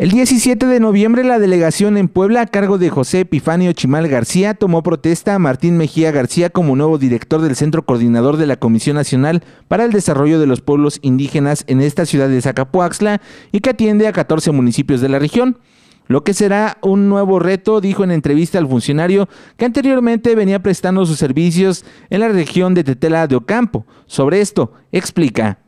El 17 de noviembre la delegación en Puebla a cargo de José Epifanio Chimal García tomó protesta a Martín Mejía García como nuevo director del Centro Coordinador de la Comisión Nacional para el Desarrollo de los Pueblos Indígenas en esta ciudad de Zacapuaxla y que atiende a 14 municipios de la región. Lo que será un nuevo reto, dijo en entrevista al funcionario que anteriormente venía prestando sus servicios en la región de Tetela de Ocampo. Sobre esto, explica.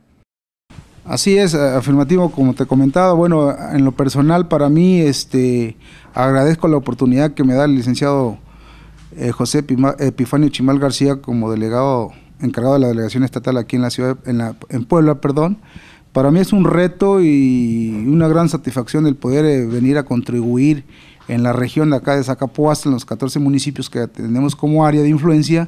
Así es, eh, afirmativo, como te he comentado, bueno, en lo personal para mí este, agradezco la oportunidad que me da el licenciado eh, José Epifanio Chimal García como delegado encargado de la delegación estatal aquí en la ciudad en, la, en Puebla, perdón. Para mí es un reto y una gran satisfacción el poder eh, venir a contribuir en la región de acá de Zacapuasta, en los 14 municipios que tenemos como área de influencia,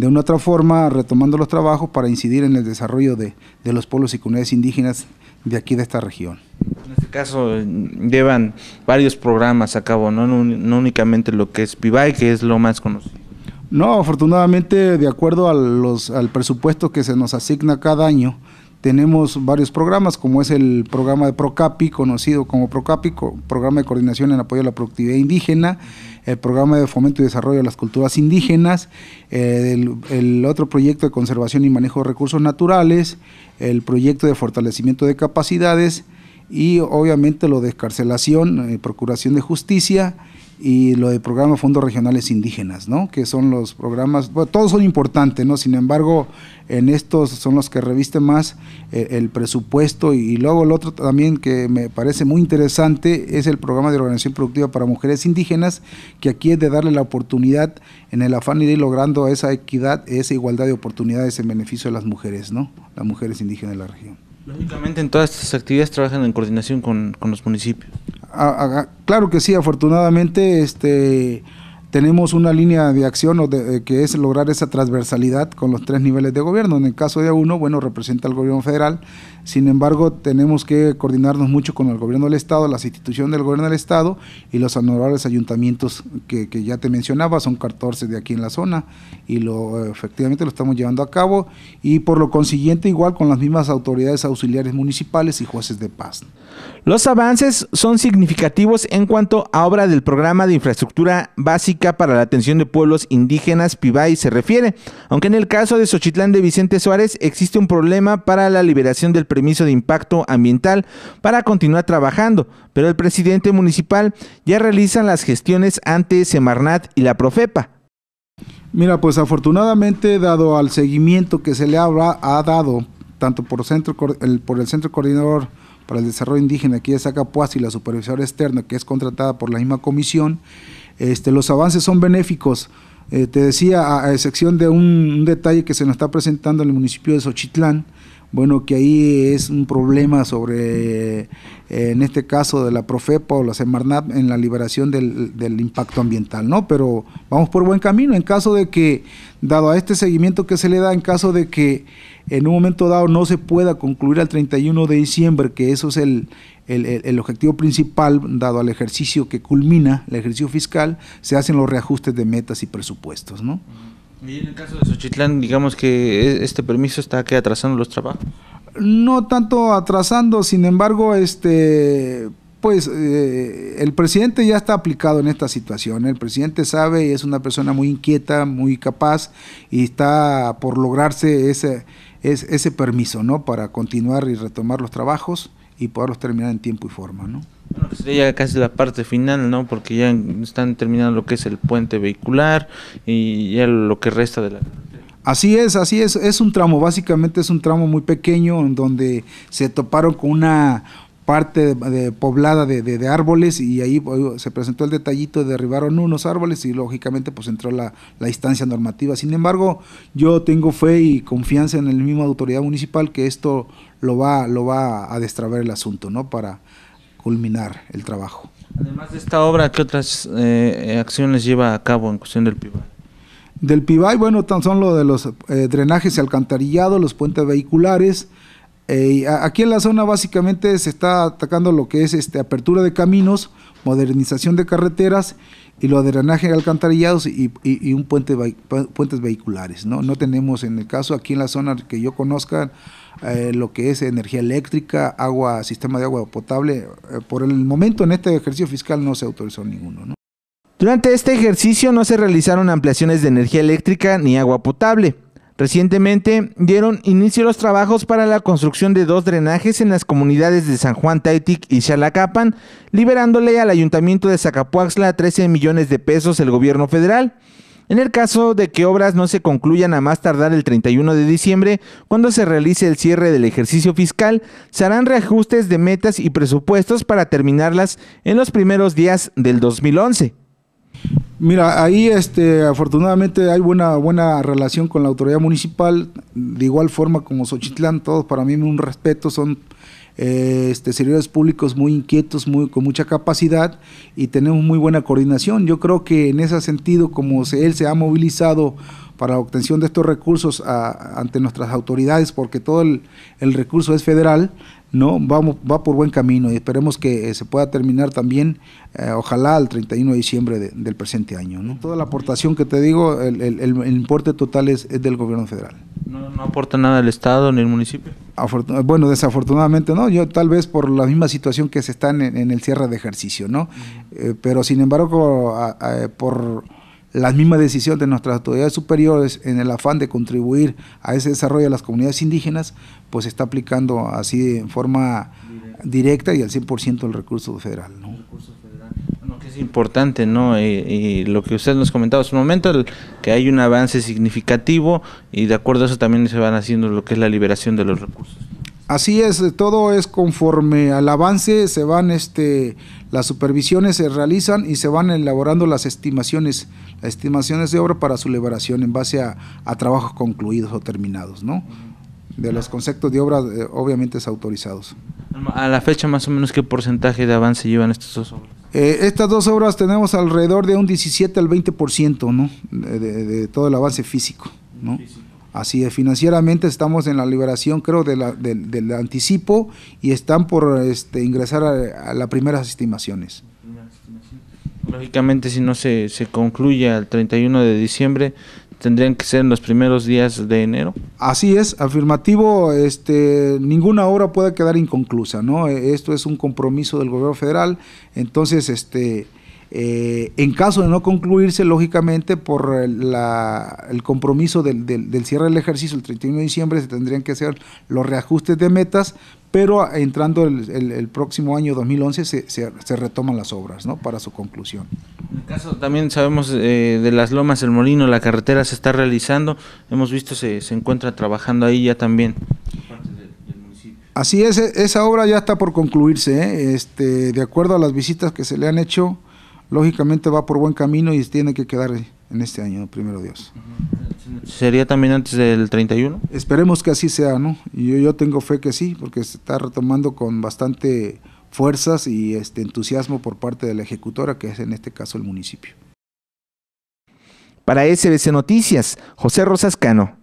de una otra forma retomando los trabajos para incidir en el desarrollo de, los pueblos y comunidades indígenas de aquí de esta región. En este caso llevan varios programas a cabo, no, únicamente lo que es PIBAI, que es lo más conocido. No, afortunadamente de acuerdo los, al presupuesto que se nos asigna cada año, tenemos varios programas, como es el programa de Procapi, conocido como Procapi, programa de coordinación en apoyo a la productividad indígena, el programa de fomento y desarrollo de las culturas indígenas, eh, el, otro proyecto de conservación y manejo de recursos naturales, el proyecto de fortalecimiento de capacidades y obviamente lo de escarcelación, eh, procuración de justicia y lo del programa Fondos Regionales Indígenas, ¿no? que son los programas, todos son importantes, ¿no? sin embargo, en estos son los que reviste más eh, el presupuesto y, luego el otro también que me parece muy interesante es el programa de organización productiva para mujeres indígenas, que aquí es de darle la oportunidad en el afán de ir logrando esa equidad, esa igualdad de oportunidades en beneficio de las mujeres, ¿no? las mujeres indígenas de la región. Lógicamente en todas estas actividades trabajan en coordinación con los municipios claro que sí, afortunadamente, este, tenemos una línea de acción eh, que es lograr esa transversalidad con los tres niveles de gobierno. En el caso de uno, bueno, representa al gobierno federal. Sin embargo, tenemos que coordinarnos mucho con el gobierno del Estado, las instituciones del gobierno del Estado y los honorables ayuntamientos que, ya te mencionaba, son 14 de aquí en la zona y lo efectivamente lo estamos llevando a cabo y por lo consiguiente igual con las mismas autoridades auxiliares municipales y jueces de paz. Los avances son significativos en cuanto a obra del programa de infraestructura básica para la atención de pueblos indígenas Pibay se refiere, aunque en el caso de Xochitlán de Vicente Suárez existe un problema para la liberación del permiso de impacto ambiental para continuar trabajando, pero el presidente municipal ya realiza las gestiones ante Semarnat y la Profepa. Mira, pues afortunadamente, dado al seguimiento que se le ha, dado tanto por, por el Centro Coordinador para el Desarrollo Indígena aquí de Zacapuas y la supervisora externa que es contratada por la misma comisión, este, los avances son benéficos. Eh, te decía, a, excepción de un, un, detalle que se nos está presentando en el municipio de Xochitlán, bueno, que ahí es un problema sobre, eh, en este caso de la Profepa o la Semarnat, en la liberación del, impacto ambiental, ¿no? Pero vamos por buen camino, en caso de que, dado a este seguimiento que se le da, en caso de que en un momento dado no se pueda concluir al 31 de diciembre, que eso es el objetivo principal, dado al ejercicio que culmina, el ejercicio fiscal, se hacen los reajustes de metas y presupuestos, ¿no? Y en el caso de Xochitlán, digamos que e-, este permiso está que atrasando los trabajos. No tanto atrasando, sin embargo, este pues eh, el presidente ya está aplicado en esta situación. El presidente sabe y es una persona muy inquieta, muy capaz y está por lograrse ese, ese, ese permiso, ¿no? Para continuar y retomar los trabajos y poderlos terminar en tiempo y forma, ¿no? sería pues, casi la parte final, ¿no? Porque ya están terminando lo que es el puente vehicular y ya lo que resta de la... Así es, así es, es un tramo, básicamente es un tramo muy pequeño en donde se toparon con una parte de, poblada de, de, árboles y ahí se presentó el detallito, derribaron unos árboles y lógicamente pues entró la, la, instancia normativa. Sin embargo, yo tengo fe y confianza en el mismo autoridad municipal que esto lo va, lo va a destrabar el asunto, ¿no? Para, culminar el trabajo. Además de esta obra, ¿qué otras eh, acciones lleva a cabo en cuestión del PIBAI? Del PIBAI, bueno, tan son lo de los eh, drenajes y alcantarillados, los puentes vehiculares, eh, aquí en la zona básicamente se está atacando lo que es este, apertura de caminos, modernización de carreteras y lo de drenaje de alcantarillados y, un puente puentes vehiculares. ¿no? tenemos en el caso aquí en la zona que yo conozca eh, lo que es energía eléctrica, agua, sistema de agua potable. Eh, por el momento en este ejercicio fiscal no se autorizó ninguno. Durante este ejercicio no se realizaron ampliaciones de energía eléctrica ni agua potable. Recientemente dieron inicio los trabajos para la construcción de dos drenajes en las comunidades de San Juan Taitic y Xalacapan, liberándole al ayuntamiento de Zacapuaxla 13 millones de pesos el gobierno federal. En el caso de que obras no se concluyan a más tardar el 31 de diciembre, cuando se realice el cierre del ejercicio fiscal, se harán reajustes de metas y presupuestos para terminarlas en los primeros días del 2011. Mira, ahí este, afortunadamente hay buena, buena relación con la autoridad municipal, de igual forma como Xochitlán, todos para mí un respeto, son eh, este, servidores públicos muy inquietos, muy, con mucha capacidad y tenemos muy buena coordinación. Yo creo que en ese sentido, como él se ha movilizado para la obtención de estos recursos ante nuestras autoridades, porque todo el, el recurso es federal, ¿no? Vamos, va por buen camino y esperemos que eh, se pueda terminar también, eh, ojalá al 31 de diciembre del presente año. Toda la aportación que te digo, el, el, el importe total es, del gobierno federal. ¿No, aporta nada el Estado ni el municipio? bueno, desafortunadamente no, yo tal vez por la misma situación que se está en, el cierre de ejercicio, ¿no? Eh, pero sin embargo, por la misma decisión de nuestras autoridades superiores en el afán de contribuir a ese desarrollo de las comunidades indígenas, pues está aplicando así en forma directa y al 100% el recurso federal. ¿no? que es importante, ¿no? Eh, y, lo que usted nos comentaba hace un momento, que hay un avance significativo y de acuerdo a eso también se van haciendo lo que es la liberación de los recursos. Así es, todo es conforme al avance, se van este, las supervisiones se realizan y se van elaborando las estimaciones, las estimaciones de obra para su liberación en base a, trabajos concluidos o terminados, ¿no? De los conceptos de obra eh, obviamente es autorizados. A la fecha más o menos qué porcentaje de avance llevan estas dos obras? Eh, estas dos obras tenemos alrededor de un 17 al 20%, por De, de, todo el avance físico, ¿no? Físico. Así es, financieramente estamos en la liberación, creo, de la, del anticipo y están por este, ingresar a, las primeras estimaciones. Lógicamente, si no se, concluye el 31 de diciembre, tendrían que ser en los primeros días de enero. Así es, afirmativo, este, ninguna obra puede quedar inconclusa, ¿no? E, esto es un compromiso del gobierno federal, entonces, este, eh, en caso de no concluirse, lógicamente, por el compromiso del, cierre del ejercicio el 31 de diciembre, se tendrían que hacer los reajustes de metas, pero ah, entrando el, próximo año 2011 se, retoman las obras para su conclusión. En el caso también sabemos eh, de las lomas, el molino, la carretera se está realizando, hemos visto se, se encuentra trabajando ahí ya también. Así es, e, esa obra ya está por concluirse, ¿eh? este, de acuerdo a las visitas que se le han hecho lógicamente va por buen camino y tiene que quedar en este año, primero Dios. ¿Sería también antes del 31? Esperemos que así sea, ¿no? Yo, yo tengo fe que sí, porque se está retomando con bastante fuerzas y este entusiasmo por parte de la ejecutora, que es en este caso el municipio. Para SBC Noticias, José Rosascano.